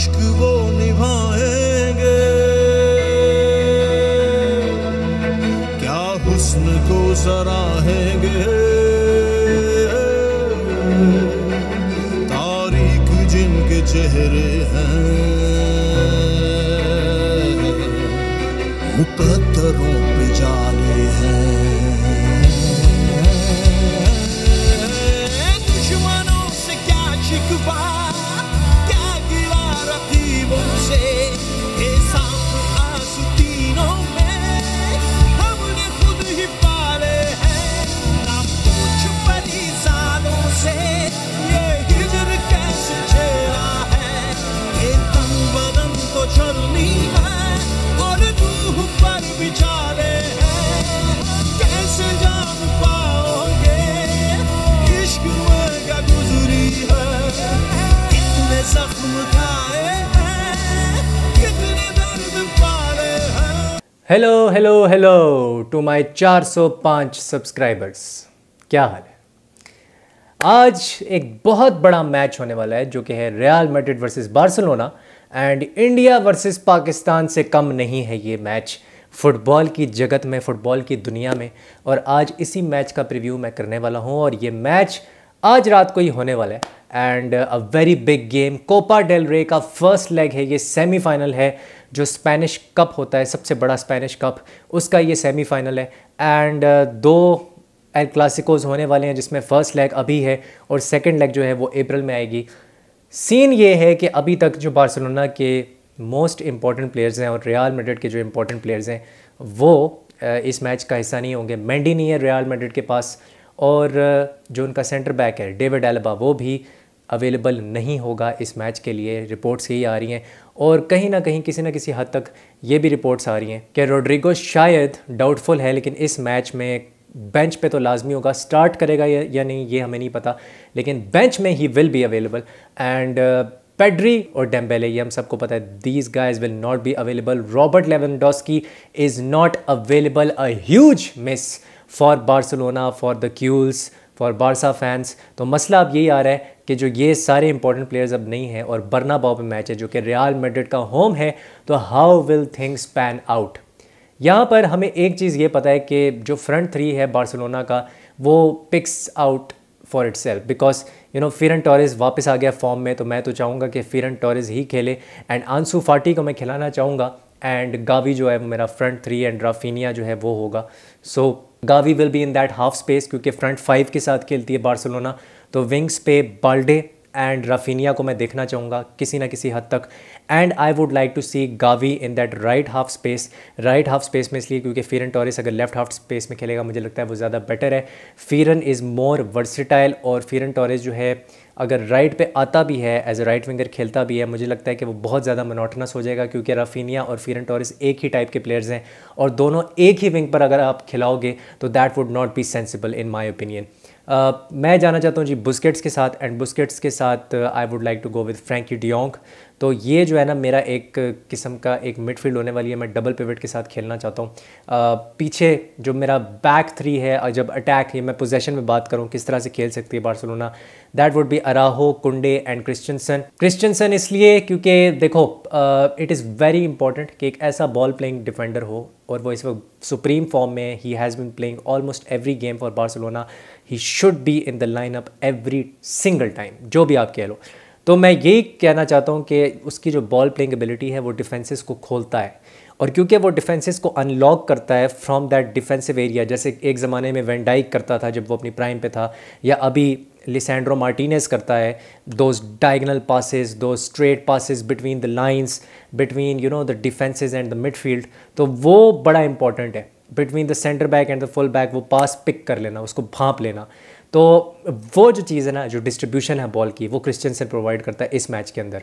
इश्क वो निभाएंगे क्या हुस्न को सराहेंगे तारीख जिनके चेहरे हैं मुकद्दरों पे जाने हैं hello hello hello to my 405 subscribers क्या हाल है आज एक बहुत बड़ा मैच होने वाला है जो कि है Real Madrid versus Barcelona and India versus Pakistan से कम नहीं है ये मैच फुटबॉल की जगत में फुटबॉल की दुनिया में और आज इसी मैच का प्रीव्यू मैं करने वाला हूँ और ये मैच आज रात को ही होने वाला है and a very big game Copa del Rey का फर्स्ट लेग है ये सेमीफाइनल है जो स्पेनिश कप होता है सबसे बड़ा स्पेनिश कप उसका ये सेमीफाइनल है एंड uh, दो एल क्लासिकोज होने वाले हैं जिसमें फ़र्स्ट लेग अभी है और सेकेंड लेग जो है वो अप्रैल में आएगी सीन ये है कि अभी तक जो बार्सिलोना के मोस्ट इम्पॉर्टेंट प्लेयर्स हैं और रियाल मेड्रिड के जो इम्पोर्टेंट प्लेयर्स हैं वो uh, इस मैच का हिस्सा नहीं होंगे मैंडी नहीं है रियाल मेडिट के पास और uh, जो उनका सेंटर बैक है डेविड एल्बा वो भी अवेलेबल नहीं होगा इस मैच के लिए रिपोर्ट्स यही आ रही हैं और कहीं ना कहीं किसी ना किसी हद तक ये भी रिपोर्ट्स आ रही हैं कि रोड्रिगो शायद डाउटफुल है लेकिन इस मैच में बेंच पे तो लाजमी होगा स्टार्ट करेगा या, या नहीं ये हमें नहीं पता लेकिन बेंच में ही will be available and Pedri और डेम्बेले ये हम सबको पता है these guys will not be available Robert Lewandowski is not available a huge miss for Barcelona for the cules for Barca fans तो मसला अब यही आ रहा है कि जो ये सारे इंपॉर्टेंट प्लेयर्स अब नहीं हैं और बर्ना बाव में मैच है जो कि रियाल मेड्रिड का होम है तो how will things pan out यहाँ पर हमें एक चीज़ ये पता है कि जो फ्रंट थ्री है बार्सिलोना का वो picks out for itself because you know Ferran Torres वापस आ गया फॉर्म में तो मैं तो चाहूँगा कि फिरन टॉरेस ही खेले एंड आंसू फाटी को मैं खिलाना चाहूँगा एंड गावी जो है वो मेरा फ्रंट थ्री एंड राफीनिया जो है वो होगा so so, Gavi will be in that half space क्योंकि फ्रंट फाइव के साथ खेलती है बार्सिलोना तो विंग्स पे बाल्डे एंड रफीनिया को मैं देखना चाहूँगा किसी ना किसी हद तक and I would like to see Gavi in that right half space right half space में इसलिए क्योंकि फिरन टॉरिस अगर लेफ्ट हाफ स्पेस में खेलेगा मुझे लगता है वो ज़्यादा बेटर है फिरन इज़ मोर वर्सिटाइल और फिरन टॉरिस जो है अगर राइट पे आता भी है एज ए राइट विंगर खेलता भी है मुझे लगता है कि वो बहुत ज़्यादा मोनोटनस हो जाएगा क्योंकि रफ़ीनिया और फिरन टॉरिस एक ही टाइप के प्लेयर्स हैं और दोनों एक ही विंग पर अगर आप खिलाओगे तो that would not be sensible in my opinion मैं जाना चाहता हूँ जी बुस्केट्स के साथ एंड बुस्केट्स के साथ I would like to go with Frankie de Jong तो ये जो है ना मेरा एक किस्म का एक मिडफील्ड होने वाली है मैं डबल पिवट के साथ खेलना चाहता हूँ पीछे जो मेरा बैक थ्री है और जब अटैक है मैं पोजेशन में बात करूँ किस तरह से खेल सकती है Barcelona that would be Araujo Kounde and क्रिश्चनसन क्रिश्चनसन इसलिए क्योंकि देखो इट इज़ वेरी इंपॉर्टेंट कि एक ऐसा बॉल प्लेइंग डिफेंडर हो और वो इस वक्त सुप्रीम फॉर्म में he has been playing almost every game for Barcelona he should be in the line up every single time जो भी आप कह लो तो मैं ये कहना चाहता हूँ कि उसकी जो बॉल प्लेइंग एबिलिटी है वो डिफेंसिस को खोलता है और क्योंकि वो डिफेंसिस को अनलॉक करता है फ्रॉम दैट डिफेंसिव एरिया जैसे एक ज़माने में वेंडाइक करता था जब वो अपनी प्राइम पे था या अभी लिसेंड्रो मार्टिनेस करता है दोज डायगनल पासिस दो straight passes between the lines between you know the defences and the midfield तो वो बड़ा इंपॉर्टेंट है between the centre back and the full back वो पास पिक कर लेना उसको भाप लेना तो वो जो चीज़ है ना जो डिस्ट्रीब्यूशन है बॉल की वो से प्रोवाइड करता है इस मैच के अंदर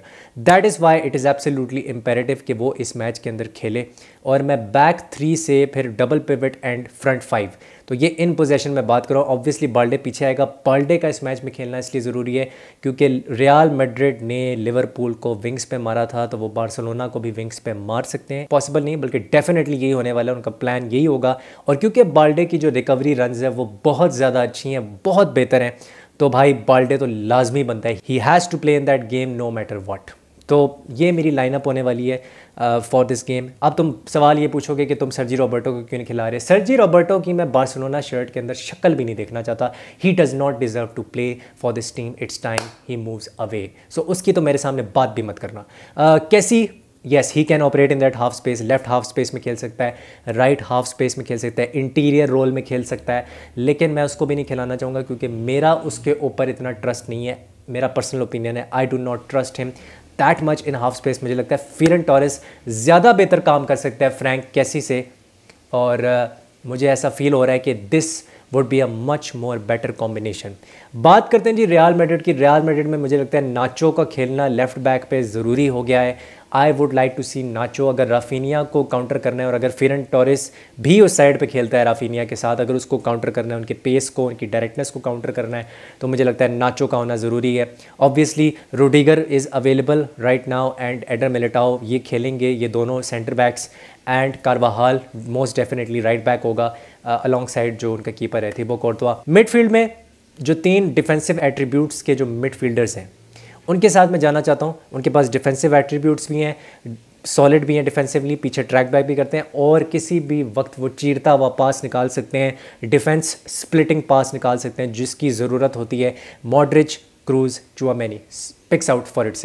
that is why it is absolutely imperative कि वो इस मैच के अंदर खेले और मैं बैक थ्री से फिर double pivot and front five तो ये इन पोजेशन में बात करूँ ऑब्वियसली बाल्डे पीछे आएगा बाल्डे का इस मैच में खेलना इसलिए ज़रूरी है क्योंकि रियाल मेड्रिड ने लिवरपूल को विंग्स पे मारा था तो वो बार्सलोना को भी विंग्स पे मार सकते हैं पॉसिबल नहीं बल्कि डेफिनेटली यही होने वाला है उनका प्लान यही होगा और क्योंकि बाल्डे की जो रिकवरी रन है वो बहुत ज़्यादा अच्छी हैं बहुत बहुत बेहतर हैं तो भाई बाल्डे तो लाजमी बनता है he has to play in that game no matter what तो ये मेरी लाइनअप होने वाली है फॉर दिस गेम अब तुम सवाल ये पूछोगे कि तुम सर्जी रॉबर्टो को क्यों नहीं खिला रहे सर्जी रॉबर्टो की मैं बार्सिलोना शर्ट के अंदर शक्ल भी नहीं देखना चाहता he does not deserve to play for this team it's time he moves away so उसकी तो मेरे सामने बात भी मत करना uh, Kessie yes he can operate in that half space left half space में खेल सकता है राइट हाफ स्पेस में खेल सकता है इंटीरियर रोल में खेल सकता है लेकिन मैं उसको भी नहीं खिलाना चाहूँगा क्योंकि मेरा उसके ऊपर इतना ट्रस्ट नहीं है मेरा पर्सनल ओपिनियन है I do not trust him that much in half space मुझे लगता है फिरन टॉरिस ज़्यादा बेहतर काम कर सकता है फ्रैंक कैसी से और uh, मुझे ऐसा फील हो रहा है कि this would be a much more better combination बात करते हैं जी रियाल मेडिड की रियाल मेडिड में मुझे लगता है नाचो का खेलना लेफ्ट बैक पे ज़रूरी हो गया है I would like to see Nacho अगर राफीनिया को काउंटर करना है और अगर फिरन टॉरिस भी उस साइड पे खेलता है राफीनिया के साथ अगर उसको काउंटर करना है उनके पेस को उनकी डायरेक्टनेस को काउंटर करना है तो मुझे लगता है नाचो का होना ज़रूरी है obviously Rudiger is available right now and Eder Militao ये खेलेंगे ये दोनों centre backs and Carvajal most definitely right back होगा अलॉन्ग साइड जो उनका कीपर है थी वो कोर्तवा मिडफील्ड में जो तीन डिफेंसिव एट्रीब्यूट्स के जो मिडफील्डर्स हैं उनके साथ मैं जाना चाहता हूँ उनके पास डिफेंसिव एट्रीब्यूट्स भी हैं सॉलिड भी हैं डिफेंसिवली पीछे ट्रैक बैक भी करते हैं और किसी भी वक्त वो चीरता हुआ पास निकाल सकते हैं डिफेंस स्प्लिटिंग पास निकाल सकते हैं जिसकी ज़रूरत होती है Modric Kroos many picks out for it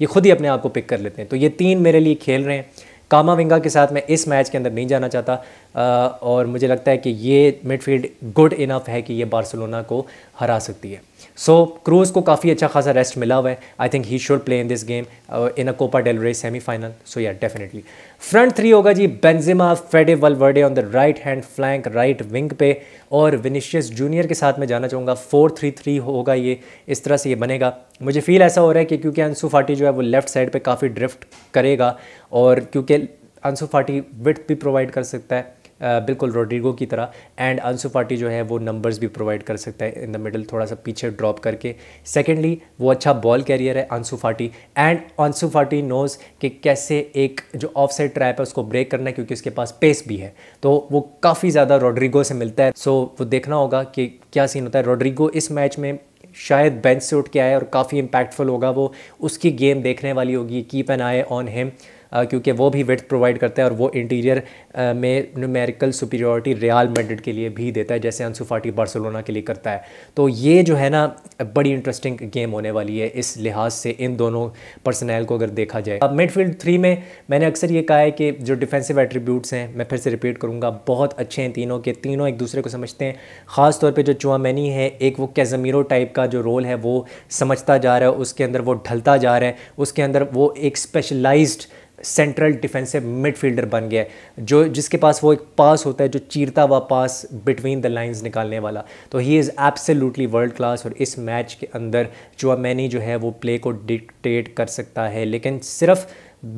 ये खुद ही अपने आप को पिक कर लेते हैं तो ये तीन मेरे लिए खेल रहे हैं कामा विंगा के साथ मैं इस मैच के अंदर नहीं जाना चाहता और मुझे लगता है कि ये मिडफील्ड गुड इनफ है कि ये बार्सिलोना को हरा सकती है सो so, क्रूज़ को काफ़ी अच्छा खासा रेस्ट मिला हुआ है I think he should play in this game in a Copa del Rey semifinal so या डेफिनेटली फ्रंट थ्री होगा जी Benzema Fede Valverde on the right hand flank right wing पे और विनिशियस जूनियर के साथ मैं जाना चाहूँगा फोर थ्री थ्री होगा ये इस तरह से ये बनेगा मुझे फील ऐसा हो रहा है कि क्योंकि अंसू फाटी जो है वो लेफ्ट साइड पर काफ़ी ड्रिफ्ट करेगा और क्योंकि अंसू फाटी विथ भी प्रोवाइड कर सकता है बिल्कुल रोड्रिगो की तरह एंड अंसु फाटी जो है वो नंबर्स भी प्रोवाइड कर सकता है इन द मिडल थोड़ा सा पीछे ड्रॉप करके सेकेंडली वो अच्छा बॉल कैरियर है अंसु फाटी एंड अंसु फाटी नोज़ कि कैसे एक जो ऑफ साइड ट्रैप है उसको ब्रेक करना है क्योंकि उसके पास पेस भी है तो वो काफ़ी ज़्यादा रोड्रिगो से मिलता है सो so, वो देखना होगा कि क्या सीन होता है रोड्रिगो इस मैच में शायद बेंच से उठ के आए और काफ़ी इम्पैक्टफुल होगा वो उसकी गेम देखने वाली होगी keep an eye on him क्योंकि वो भी विथ प्रोवाइड करता है और वो इंटीरियर में न्यूमेरिकल सुपीरियोरिटी रियाल मेडिड के लिए भी देता है जैसे अनसुफाटी बार्सोलोना के लिए करता है तो ये जो है ना बड़ी इंटरेस्टिंग गेम होने वाली है इस लिहाज से इन दोनों पर्सनैल को अगर देखा जाए अब मिडफील्ड थ्री में मैंने अक्सर ये कहा है कि जो डिफेंसिव एट्रीब्यूट्स हैं मैं फिर से रिपीट करूँगा बहुत अच्छे हैं तीनों के तीनों एक दूसरे को समझते हैं ख़ास तौर पर जो चुआमैनी है एक वो कैजमीरो टाइप का जो रोल है वो समझता जा रहा है उसके अंदर वो ढलता जा रहा है उसके अंदर वो एक स्पेशलाइज्ड सेंट्रल डिफेंसिव मिडफील्डर बन गया है जो जिसके पास वो एक पास होता है जो चीरता हुआ पास बिटवीन द लाइंस निकालने वाला तो he is absolutely world class और इस मैच के अंदर जो मैनी जो है वो प्ले को डिक्टेट कर सकता है लेकिन सिर्फ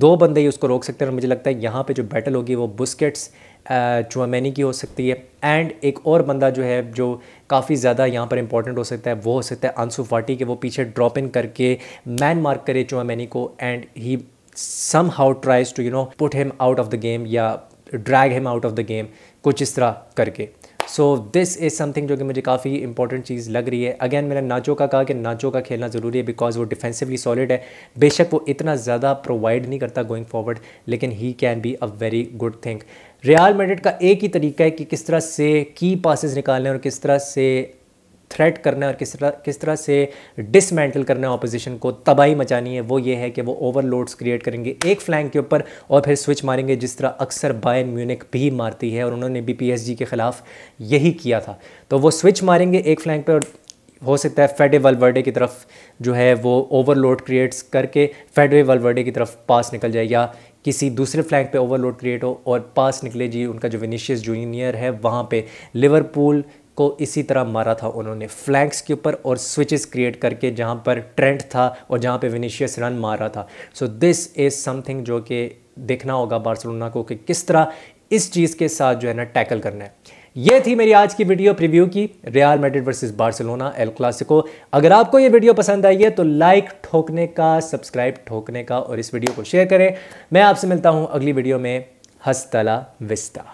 दो बंदे ही उसको रोक सकते हैं और मुझे लगता है यहाँ पे जो बैटल होगी वो बुस्केट्स चुआमैनी की हो सकती है एंड एक और बंदा जो है जो काफ़ी ज़्यादा यहाँ पर इंपॉर्टेंट हो सकता है वो हो सकता है आंसू फाटी के वो पीछे ड्रॉप इन करके मैन मार्क करे चुआमैनी को and he somehow tries to you know put him out of the game या drag him out of the game कुछ इस तरह करके सो दिस इज़ समथिंग जो कि मुझे काफ़ी इंपॉर्टेंट चीज़ लग रही है अगेन मैंने नाचो का कहा कि नाचो का खेलना ज़रूरी है बिकॉज वो डिफेंसिवली सॉलिड है बेशक वो इतना ज़्यादा प्रोवाइड नहीं करता गोइंग फॉरवर्ड लेकिन he can be a very good thing Real Madrid का एक ही तरीका है कि किस तरह से की पासिस निकालने और किस तरह से थ्रेट करना है और किस तरह किस तरह से डिसमेंटल करना है ऑपोजिशन को तबाही मचानी है वो ये है कि वो ओवरलोड्स क्रिएट करेंगे एक फ्लैंक के ऊपर और फिर स्विच मारेंगे जिस तरह अक्सर बायन म्यूनिक भी मारती है और उन्होंने बी के ख़िलाफ़ यही किया था तो वो स्विच मारेंगे एक फ्लैंक पर हो सकता है फेडे वर्डे की तरफ जो है वो ओवरलोड क्रिएट्स करके फेडे वर्डे की तरफ पास निकल जाए या किसी दूसरे फ्लैंक पे ओवरलोड क्रिएट हो और पास निकले जी उनका जो विनीशियस जूनियर है वहाँ पे लिवरपूल को इसी तरह मारा था उन्होंने फ्लैंक्स के ऊपर और स्विचेस क्रिएट करके जहाँ पर ट्रेंट था और जहाँ पे विनिशियस रन मारा था सो दिस इज़ समथिंग जो कि देखना होगा बार्सिलोना को कि किस तरह इस चीज़ के साथ जो है ना टैकल करना है ये थी मेरी आज की वीडियो प्रीव्यू की Real Madrid versus Barcelona El Clasico अगर आपको ये वीडियो पसंद आई है तो लाइक ठोकने का सब्सक्राइब ठोकने का और इस वीडियो को शेयर करें मैं आपसे मिलता हूँ अगली वीडियो में हस्तला विस्ता